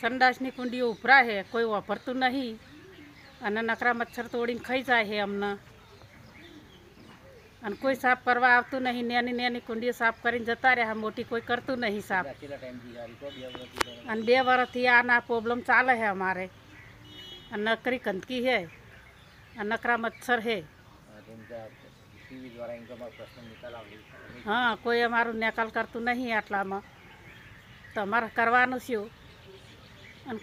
સંદાસની કુંડીઓ ઉભરા છે કોઈ ઓભરતું નથી અન નકરા મચ્છર તોડીન ખઈ જાય છે આમન અન કોઈ સાફ કરવા આવતું નથી નેની નેની કુંડીઓ સાફ કરીને જતા રહ્યા મોટી કોઈ કરતું નથી સાફ અન બે વારથી આના પ્રોબ્લેમ ચાલે છે અમારે અન નકરી કંતકી હે અન નકરા મચ્છર હે ટી દ્વારા એનો મસલો નીકળ આવડે હા કોઈ અમારું નકાલ કરતું નથી આટલામાં તમારે કરવાનું શું અને